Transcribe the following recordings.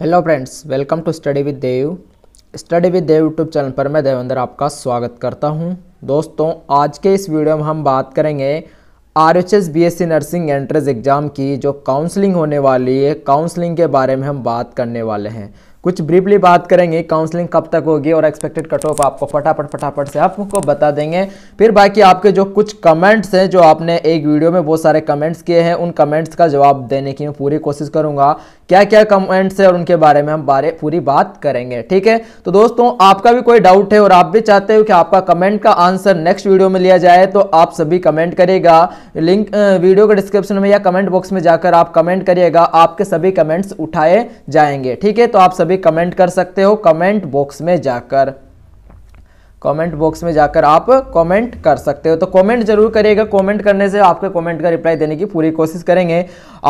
hello friends welcome to study with Dev study with Dev YouTube channel पर मैं देवेंद्र आपका स्वागत करता हूं दोस्तों आज के इस वीडियो में हम बात करेंगे R H S B S C nursing entrance exam की जो काउंसलिंग होने वाली है काउंसलिंग के बारे में हम बात करने वाले हैं कुछ ब्रीफली बात करेंगे काउंसलिंग कब तक होगी और एक्सपेक्टेड कट ऑफ आपको फटाफट फटाफट से आपको बता देंगे फिर बाकी आपके जो कुछ कमेंट्स हैं जो आपने एक वीडियो में बहुत सारे कमेंट्स किए हैं उन कमेंट्स का जवाब देने की मैं पूरी कोशिश करूंगा क्या क्या कमेंट्स है और उनके बारे में हम बारे पूरी बात करेंगे ठीक है तो दोस्तों आपका भी कोई डाउट है और आप भी चाहते हो कि आपका कमेंट का आंसर नेक्स्ट वीडियो में लिया जाए तो आप सभी कमेंट करिएगा लिंक वीडियो के डिस्क्रिप्शन में या कमेंट बॉक्स में जाकर आप कमेंट करिएगा आपके सभी कमेंट्स उठाए जाएंगे ठीक है तो आप सभी कमेंट कर सकते हो कमेंट बॉक्स में जाकर कमेंट बॉक्स में जाकर आप कमेंट कर सकते हो तो कमेंट जरूर करिएगा कमेंट करने से आपके कमेंट का रिप्लाई देने की पूरी कोशिश करेंगे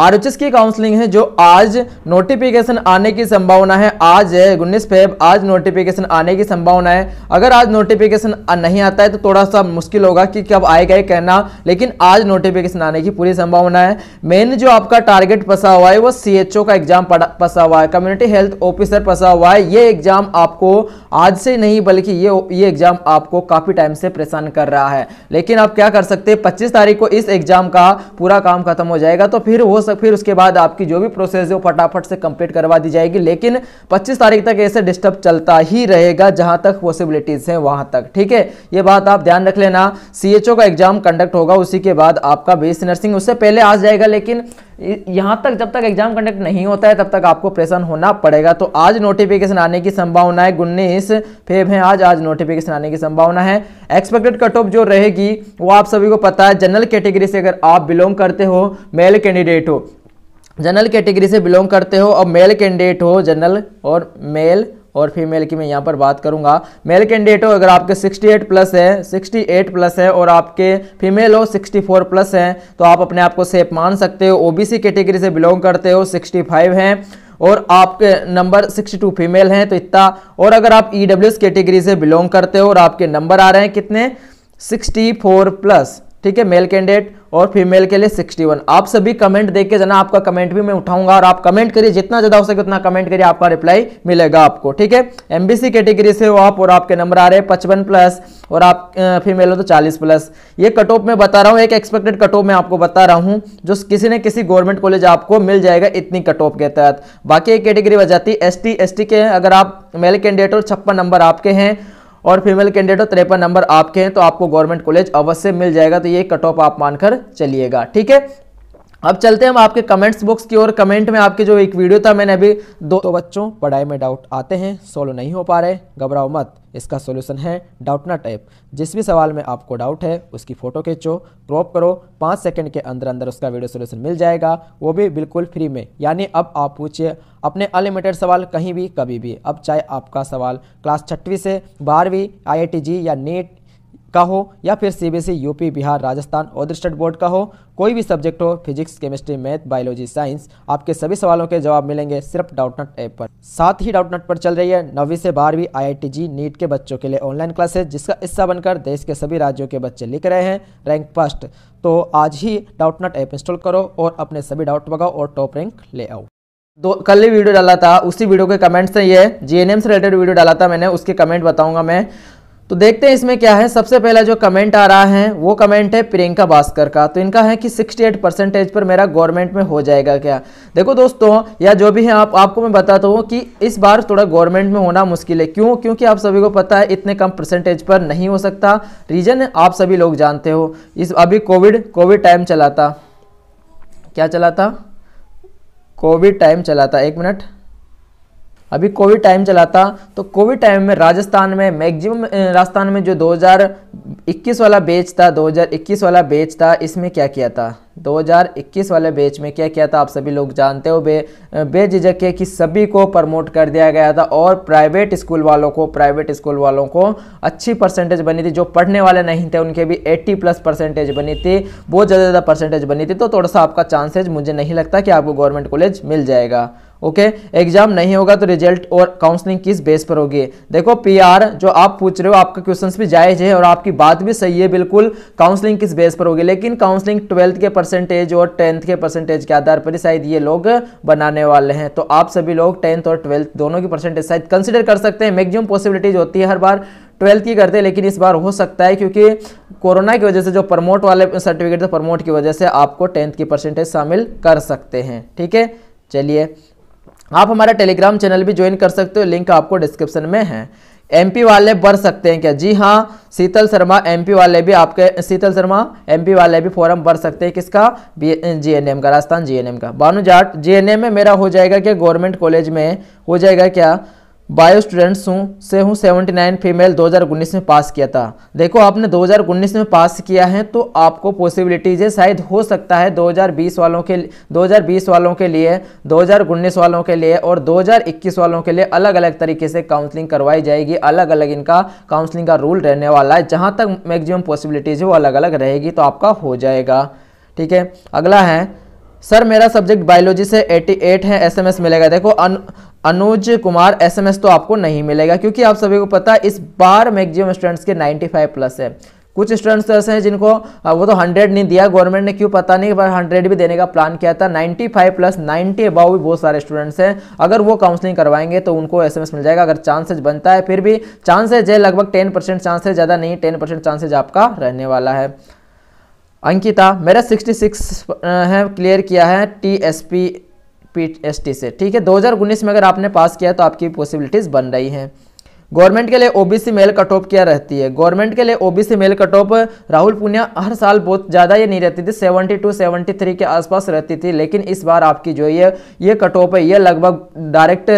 आर की काउंसलिंग है जो आज नोटिफिकेशन आने की संभावना है आज है उन्नीस फेब आज नोटिफिकेशन आने की संभावना है अगर आज नोटिफिकेशन नहीं आता है तो थोड़ा सा मुश्किल होगा कि कब आएगा कहना लेकिन आज नोटिफिकेशन आने की पूरी संभावना है मेन जो आपका टारगेट फंसा हुआ है वो सी का एग्जाम फंसा हुआ है कम्युनिटी हेल्थ ऑफिसर फंसा हुआ है ये एग्जाम आपको आज से नहीं बल्कि ये ये एग्जाम आपको काफी टाइम से परेशान कर रहा है लेकिन आप क्या कर सकते हैं पच्चीस तारीख को इस एग्जाम का पूरा काम खत्म हो जाएगा तो फिर हो सक फिर उसके बाद आपकी जो भी प्रोसेस है वो फटाफट से कंप्लीट करवा दी जाएगी लेकिन पच्चीस तारीख तक ऐसे डिस्टर्ब चलता ही रहेगा जहां तक पॉसिबिलिटीज है वहां तक ठीक है ये बात आप ध्यान रख लेना सी का एग्जाम कंडक्ट होगा उसी के बाद आपका बेस नर्सिंग उससे पहले आ जाएगा लेकिन यहाँ तक जब तक एग्जाम कंडक्ट नहीं होता है तब तक आपको परेशान होना पड़ेगा तो आज नोटिफिकेशन आने की संभावना है उन्नीस फेब है आज आज नोटिफिकेशन आने की संभावना है एक्सपेक्टेड कट ऑफ जो रहेगी वो आप सभी को पता है जनरल कैटेगरी से अगर आप बिलोंग करते हो मेल कैंडिडेट हो जनरल कैटेगरी से बिलोंग करते हो और मेल कैंडिडेट हो जनरल और मेल और फीमेल की मैं यहाँ पर बात करूँगा मेल कैंडिडेट हो अगर आपके 68 प्लस है 68 प्लस है और आपके फीमेल हो 64 प्लस है तो आप अपने आप को सेफ मान सकते हो ओबीसी कैटेगरी से बिलोंग करते हो 65 हैं और आपके नंबर 62 फीमेल हैं तो इतना और अगर आप ई e कैटेगरी से बिलोंग करते हो और आपके नंबर आ रहे हैं कितने 64 प्लस ठीक है मेल कैंडिडेट और फीमेल के लिए 61 आप सभी कमेंट देख के जाना आपका कमेंट भी मैं उठाऊंगा और आप कमेंट करिए जितना ज़्यादा हो सके उतना कमेंट करिए आपका रिप्लाई मिलेगा आपको ठीक है एमबीसी कैटेगरी से हो आप और आपके नंबर आ रहे हैं पचपन प्लस और आप फीमेल हो तो 40 प्लस ये कट ऑफ में बता रहा हूँ एक एक्सपेक्टेड कट ऑफ में आपको बता रहा हूँ जो किसी न किसी गवर्नमेंट कॉलेज आपको मिल जाएगा इतनी कट ऑफ के तहत बाकी एक कैटेगरी वह जाती है एस टी के अगर आप मेल कैंडिडेट और छप्पन नंबर आपके हैं और फीमेल कैंडिडेट तिरपन नंबर आपके हैं तो आपको गवर्नमेंट कॉलेज अवश्य मिल जाएगा तो ये कट ऑफ आप मानकर चलिएगा ठीक है अब चलते हैं हम आपके कमेंट्स बॉक्स की ओर कमेंट में आपके जो एक वीडियो था मैंने अभी दो तो बच्चों पढ़ाई में डाउट आते हैं सोल्व नहीं हो पा रहे घबराओ मत इसका सोल्यूशन है डाउट डाउटना टाइप जिस भी सवाल में आपको डाउट है उसकी फ़ोटो खींचो क्रॉप करो पाँच सेकंड के अंदर अंदर उसका वीडियो सोल्यूशन मिल जाएगा वो भी बिल्कुल फ्री में यानी अब आप पूछिए अपने अनलिमिटेड सवाल कहीं भी कभी भी अब चाहे आपका सवाल क्लास छठवीं से बारहवीं आई जी या नीट का हो या फिर CBSE UP e, Bihar Rajasthan और स्टेट बोर्ड का हो कोई भी सब्जेक्ट हो physics chemistry math biology science आपके सभी सवालों के जवाब मिलेंगे सिर्फ डाउटनट ऐप पर साथ ही डाउटनट पर चल रही है नवी से बारहवीं आई जी नीट के बच्चों के लिए ऑनलाइन क्लासेज जिसका हिस्सा बनकर देश के सभी राज्यों के बच्चे लिख रहे हैं रैंक फर्स्ट तो आज ही डाउटनट ऐप इंस्टॉल करो और अपने सभी डाउट भगाओ और टॉप रैंक ले आओ दो कल ही वीडियो डाला था उसी वीडियो के कमेंट से ये जीएनएम से रिलेटेड वीडियो डाला था मैंने उसके कमेंट बताऊंगा मैं तो देखते हैं इसमें क्या है सबसे पहला जो कमेंट आ रहा है वो कमेंट है प्रियंका भास्कर का तो इनका है कि 68 परसेंटेज पर मेरा गवर्नमेंट में हो जाएगा क्या देखो दोस्तों या जो भी है आप आपको मैं बताता हूँ कि इस बार थोड़ा गवर्नमेंट में होना मुश्किल है क्यों क्योंकि आप सभी को पता है इतने कम परसेंटेज पर नहीं हो सकता रीजन आप सभी लोग जानते हो इस अभी कोविड कोविड टाइम चला था क्या चला था कोविड टाइम चला था एक मिनट अभी कोविड टाइम चला था तो कोविड टाइम में राजस्थान में मैक्सिमम राजस्थान में जो 2021 वाला बैच था 2021 वाला बैच था इसमें क्या किया था 2021 वाले बैच में क्या किया था आप सभी लोग जानते हो बे बेझिझक है कि सभी को प्रमोट कर दिया गया था और प्राइवेट स्कूल वालों को प्राइवेट स्कूल वालों को अच्छी परसेंटेज बनी थी जो पढ़ने वाले नहीं थे उनके भी 80 प्लस परसेंटेज बनी थी बहुत ज़्यादा ज़्यादा परसेंटेज बनी थी तो थोड़ा सा आपका चांसेज मुझे नहीं लगता कि आपको गवर्नमेंट कॉलेज मिल जाएगा ओके okay, एग्जाम नहीं होगा तो रिजल्ट और काउंसलिंग किस बेस पर होगी देखो पीआर जो आप पूछ रहे हो आपका क्वेश्चंस भी जायज है और आपकी बात भी सही है बिल्कुल काउंसलिंग किस बेस पर होगी लेकिन काउंसलिंग ट्वेल्थ के पर परसेंटेज और टेंथ के परसेंटेज के आधार पर शायद ये लोग बनाने वाले हैं तो आप सभी लोग टेंथ और ट्वेल्थ दोनों की परसेंटेज शायद कंसिडर कर सकते हैं मैक्सिमम पॉसिबिलिटीज होती है हर बार ट्वेल्थ की करते हैं लेकिन इस बार हो सकता है क्योंकि कोरोना की वजह से जो प्रमोट वाले सर्टिफिकेट थे प्रमोट की वजह से आपको टेंथ की परसेंटेज शामिल कर सकते हैं ठीक है चलिए आप हमारा टेलीग्राम चैनल भी ज्वाइन कर सकते हो लिंक आपको डिस्क्रिप्शन में है एमपी वाले भर सकते हैं क्या जी हाँ शीतल शर्मा एमपी वाले भी आपके शीतल शर्मा एमपी वाले भी फॉर्म भर सकते हैं किसका जीएनएम का राजस्थान जीएनएम का बानु जाट जीएनएम में मेरा हो जाएगा क्या गवर्नमेंट कॉलेज में हो जाएगा क्या बायो स्टूडेंट्स हूँ से हूँ 79 फीमेल 2019 में पास किया था देखो आपने 2019 में पास किया है तो आपको पॉसिबिलिटीज है शायद हो सकता है 2020 वालों के 2020 वालों के लिए 2019 वालों के लिए और 2021 वालों के लिए अलग अलग तरीके से काउंसलिंग करवाई जाएगी अलग अलग इनका काउंसलिंग का रूल रहने वाला है जहाँ तक मैगजिमम पॉसिबिलिटीज़ है वो अलग अलग रहेगी तो आपका हो जाएगा ठीक है अगला है सर मेरा सब्जेक्ट बायोलॉजी से 88 है एसएमएस मिलेगा देखो अन, अनुज कुमार एसएमएस तो आपको नहीं मिलेगा क्योंकि आप सभी को पता है इस बार मैक्सिमम स्टूडेंट्स के 95 प्लस है कुछ स्टूडेंट्स ऐसे हैं जिनको वो तो 100 नहीं दिया गवर्नमेंट ने क्यों पता नहीं पर 100 भी देने का प्लान किया था 95 प्लस 90 अबाव भी बहुत सारे स्टूडेंट्स हैं अगर वो काउंसलिंग करवाएंगे तो उनको एसएमएस मिल जाएगा अगर चांसेज बनता है फिर भी चांसेज है लगभग 10 परसेंट चांसेज ज़्यादा नहीं 10 परसेंट चांसेज आपका रहने वाला है अंकिता मेरा 66 है क्लियर किया है T S P P S T से ठीक है 2019 में अगर आपने पास किया तो आपकी पॉसिबिलिटीज़ बन रही हैं गवर्नमेंट के लिए ओबीसी मेल कट ऑफ क्या रहती है गवर्नमेंट के लिए OBC male cut off Rahul Punia हर साल बहुत ज़्यादा ये नहीं रहती थी 72 73 के आसपास रहती थी लेकिन इस बार आपकी जो ये ये कट ऑफ है ये लगभग डायरेक्ट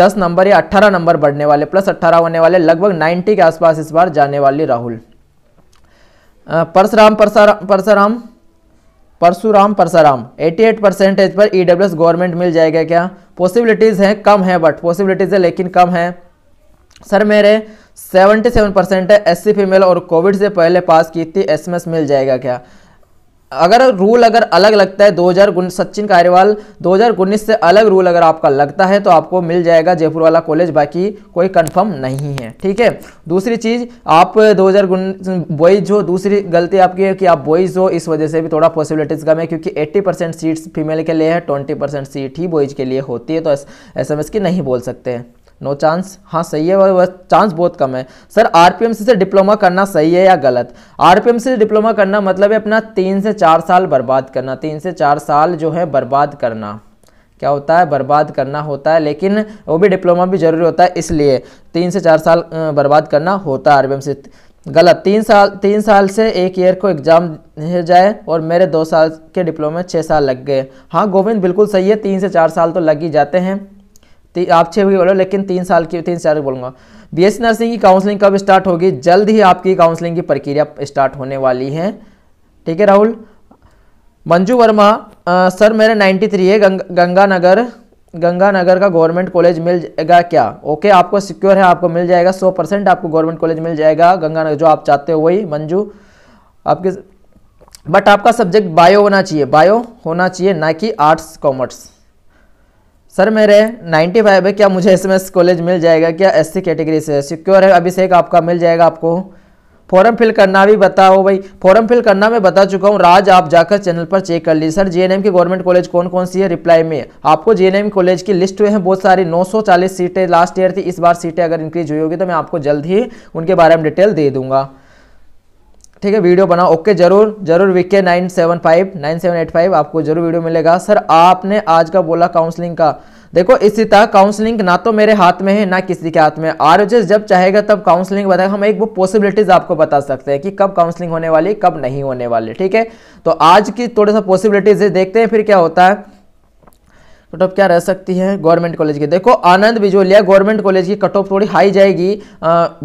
10 नंबर या 18 नंबर बढ़ने वाले प्लस 18 होने वाले लगभग 90 के आसपास इस बार जाने वाली राहुल परसराम परसराम परसराम परशुराम परसराम 88 परसेंटेज पर ई e गवर्नमेंट मिल जाएगा क्या पॉसिबिलिटीज़ हैं कम है बट पॉसिबिलिटीज़ है लेकिन कम है सर मेरे 77 परसेंट है सी फीमेल और कोविड से पहले पास की थी एस मिल जाएगा क्या अगर रूल अगर अलग लगता है हज़ार सचिन कार्यवाल उन्नीस से अलग रूल अगर आपका लगता है तो आपको मिल जाएगा जयपुर वाला कॉलेज बाकी कोई कंफर्म नहीं है ठीक है दूसरी चीज़ आप 2000 बॉयज़ हो दूसरी गलती आपकी है कि आप बॉयज़ हो इस वजह से भी थोड़ा पॉसिबिलिटीज़ कम है क्योंकि 80 परसेंट सीट्स फीमेल के लिए है 20 परसेंट सीट ही बॉयज़ के लिए होती है तो एस एस की नहीं बोल सकते हैं नो चांस हाँ सही है और चांस बहुत कम है सर आर से डिप्लोमा करना सही है या गलत आर से डिप्लोमा करना मतलब है अपना तीन से चार साल बर्बाद करना तीन से चार साल जो है बर्बाद करना क्या होता है बर्बाद करना होता है लेकिन वो भी डिप्लोमा भी जरूरी होता है इसलिए तीन से चार साल बर्बाद करना होता है आर से गलत तीन साल तीन साल से एक ईयर को एग्ज़ाम जाए और मेरे दो साल के डिप्लोमा छः साल लग गए हाँ गोविंद बिल्कुल सही है तीन से चार साल तो लग ही जाते हैं आप छः भी बोलो लेकिन तीन साल की तीन साल बोलूँगा बी एस नर्सिंग की काउंसलिंग कब स्टार्ट होगी जल्द ही आपकी काउंसलिंग की प्रक्रिया स्टार्ट होने वाली है ठीक है राहुल मंजू वर्मा आ, सर मेरा 93 है गंग, गंगानगर गंगानगर का गवर्नमेंट कॉलेज मिल जाएगा क्या ओके आपको सिक्योर है आपको मिल जाएगा 100 परसेंट आपको गवर्नमेंट कॉलेज मिल जाएगा गंगानगर जो आप चाहते हो वही मंजू आपके बट आपका सब्जेक्ट बायो होना चाहिए बायो होना चाहिए ना कि आर्ट्स कॉमर्स सर मेरे 95 है क्या मुझे एसएमएस कॉलेज मिल जाएगा क्या एससी कैटेगरी से सिक्योर है अभी से एक आपका मिल जाएगा आपको फॉर्म फिल करना भी बताओ भाई फॉर्म फिल करना मैं बता चुका हूँ राज आप जाकर चैनल पर चेक कर लीजिए सर जीएनएम की गवर्नमेंट कॉलेज कौन कौन सी है रिप्लाई में आपको जीएनएम कॉलेज की लिस्ट हुए हैं बहुत सारी 940 सीटें लास्ट ईयर थी इस बार सीटें अगर इंक्रीज हुई होगी तो मैं आपको जल्द ही उनके बारे में डिटेल दे दूंगा ठीक है वीडियो बनाओ ओके जरूर जरूर विके nine seven five nine seven eight five आपको जरूर वीडियो मिलेगा सर आपने आज का बोला काउंसलिंग का देखो इसी तरह काउंसलिंग ना तो मेरे हाथ में है ना किसी के हाथ में आर जब चाहेगा तब काउंसलिंग बताएगा हम एक वो पॉसिबिलिटीज आपको बता सकते हैं कि कब काउंसलिंग होने वाली कब नहीं होने वाली ठीक है तो आज की थोड़ा सा पॉसिबिलिटीज देखते हैं फिर क्या होता है कट ऑफ क्या रह सकती है गवर्नमेंट कॉलेज की देखो आनंद बिजोलिया गवर्नमेंट कॉलेज की कट ऑफ थोड़ी हाई जाएगी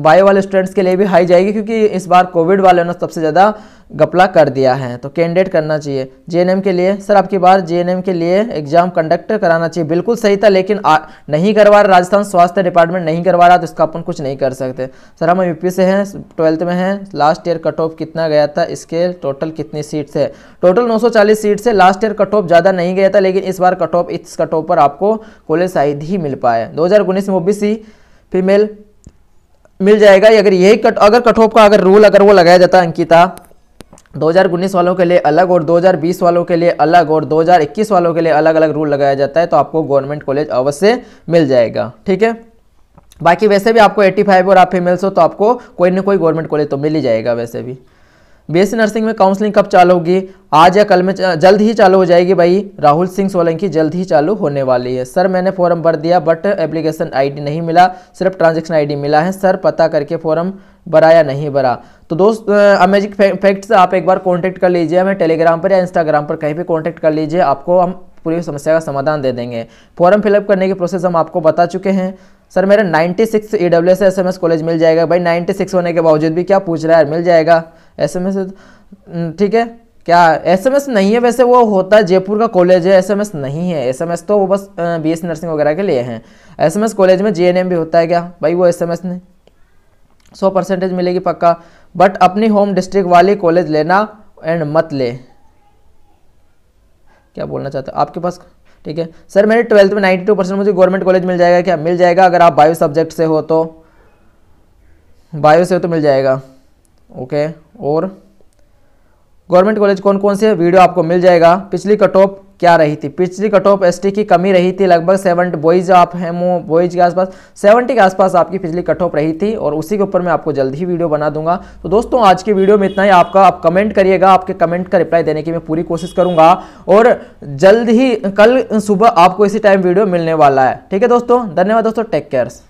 बायो वाले स्टूडेंट्स के लिए भी हाई जाएगी क्योंकि इस बार कोविड वाले ने सबसे ज़्यादा गपला कर दिया है तो कैंडिडेट करना चाहिए जे के लिए सर आपकी बार जे के लिए एग्जाम कंडक्ट कराना चाहिए बिल्कुल सही था लेकिन आ, नहीं करवा रहा राजस्थान स्वास्थ्य डिपार्टमेंट नहीं करवा रहा तो इसका अपन कुछ नहीं कर सकते सर हम यूपी से हैं ट्वेल्थ में हैं लास्ट ईयर कट ऑफ कितना गया था इसके टोटल कितनी सीट्स है टोटल नौ सीट्स है लास्ट ईयर कट ऑफ ज़्यादा नहीं गया था लेकिन इस बार कट ऑफ इस कट ऑफ पर आपको कॉलेज शायद ही मिल पाए दो में ओ बी फीमेल मिल जाएगा अगर यही कट अगर कट ऑफ का अगर रूल अगर वो लगाया जाता अंकिता 2019 वालों के लिए अलग और 2020 वालों के लिए अलग और 2021 वालों के लिए अलग अलग रूल लगाया जाता है तो आपको गवर्नमेंट कॉलेज अवश्य मिल जाएगा ठीक है बाकी वैसे भी आपको 85 और आप फीमेल्स हो तो आपको कोई ना कोई गवर्नमेंट कॉलेज तो मिल ही जाएगा वैसे भी बीएससी नर्सिंग में काउंसलिंग कब चालू होगी आज या कल में जल्द ही चालू हो जाएगी भाई राहुल सिंह सोलंकी जल्द ही चालू होने वाली है सर मैंने फॉर्म भर दिया बट एप्लीकेशन आईडी नहीं मिला सिर्फ ट्रांजेक्शन आईडी मिला है सर पता करके फॉर्म भरा या नहीं भरा तो दोस्त अमेजिक फैक्ट्स आप एक बार कॉन्टैक्ट कर लीजिए हमें टेलीग्राम पर या इंस्टाग्राम पर कहीं भी कॉन्टैक्ट कर लीजिए आपको हम पूरी समस्या का समाधान दे देंगे फॉर्म फिलअप करने की प्रोसेस हम आपको बता चुके हैं सर मेरा 96 six E W S S college मिल जाएगा भाई 96 होने के बावजूद भी क्या पूछ रहा है मिल जाएगा एस एम एस ठीक है क्या एस एम एस नहीं है वैसे वो होता है जयपुर का कॉलेज है एस एम एस नहीं है एस एम एस तो वो बस बी एस नर्सिंग वगैरह के लिए हैं एस एम एस कॉलेज में जे एन एम भी होता है क्या भाई वो एस एम एस नहीं सौ परसेंटेज मिलेगी पक्का बट अपनी होम डिस्ट्रिक्ट वाली कॉलेज लेना एंड मत ले क्या बोलना चाहते आपके पास ठीक है सर मेरे ट्वेल्थ में नाइन्टी टू परसेंट मुझे गवर्नमेंट कॉलेज मिल जाएगा क्या मिल जाएगा अगर आप बायो सब्जेक्ट से हो तो बायो से हो तो मिल जाएगा ओके और गवर्नमेंट कॉलेज कौन कौन से वीडियो आपको मिल जाएगा पिछली कट ऑफ क्या रही थी पिछली कट ऑफ एस की कमी रही थी लगभग सेवन बॉयज आप हेमो बॉयज के आसपास सेवेंटी के आसपास आपकी पिछली कट ऑफ रही थी और उसी के ऊपर मैं आपको जल्द ही वीडियो बना दूंगा तो दोस्तों आज की वीडियो में इतना ही आपका आप कमेंट करिएगा आपके कमेंट का रिप्लाई देने की मैं पूरी कोशिश करूंगा और जल्द ही कल सुबह आपको इसी टाइम वीडियो मिलने वाला है ठीक है दोस्तों धन्यवाद दोस्तों टेक केयर्स